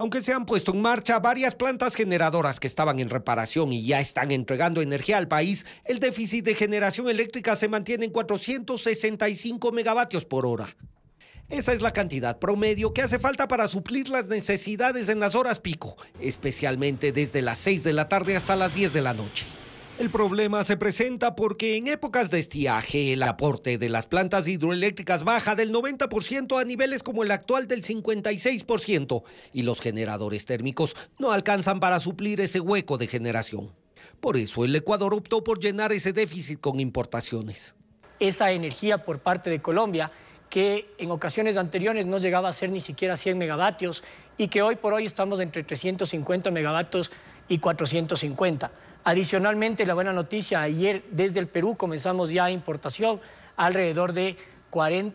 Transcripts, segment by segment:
aunque se han puesto en marcha varias plantas generadoras que estaban en reparación y ya están entregando energía al país, el déficit de generación eléctrica se mantiene en 465 megavatios por hora. Esa es la cantidad promedio que hace falta para suplir las necesidades en las horas pico, especialmente desde las 6 de la tarde hasta las 10 de la noche. El problema se presenta porque en épocas de estiaje el aporte de las plantas hidroeléctricas baja del 90% a niveles como el actual del 56% y los generadores térmicos no alcanzan para suplir ese hueco de generación. Por eso el Ecuador optó por llenar ese déficit con importaciones. Esa energía por parte de Colombia que en ocasiones anteriores no llegaba a ser ni siquiera 100 megavatios y que hoy por hoy estamos entre 350 megavatios y 450. Adicionalmente, la buena noticia, ayer desde el Perú comenzamos ya importación alrededor de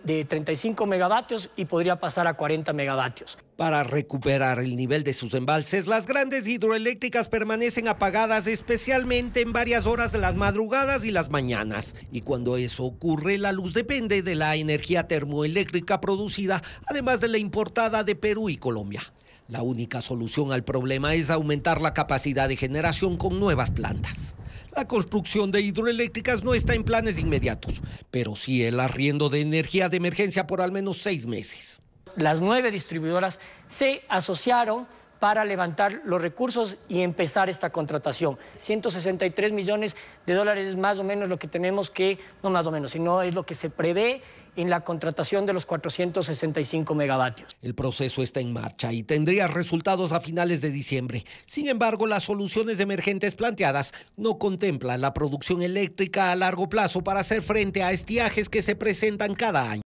de 35 megavatios y podría pasar a 40 megavatios. Para recuperar el nivel de sus embalses, las grandes hidroeléctricas permanecen apagadas especialmente en varias horas de las madrugadas y las mañanas. Y cuando eso ocurre, la luz depende de la energía termoeléctrica producida, además de la importada de Perú y Colombia. La única solución al problema es aumentar la capacidad de generación con nuevas plantas. La construcción de hidroeléctricas no está en planes inmediatos, pero sí el arriendo de energía de emergencia por al menos seis meses. Las nueve distribuidoras se asociaron para levantar los recursos y empezar esta contratación. 163 millones de dólares es más o menos lo que tenemos que, no más o menos, sino es lo que se prevé en la contratación de los 465 megavatios. El proceso está en marcha y tendría resultados a finales de diciembre. Sin embargo, las soluciones emergentes planteadas no contemplan la producción eléctrica a largo plazo para hacer frente a estiajes que se presentan cada año.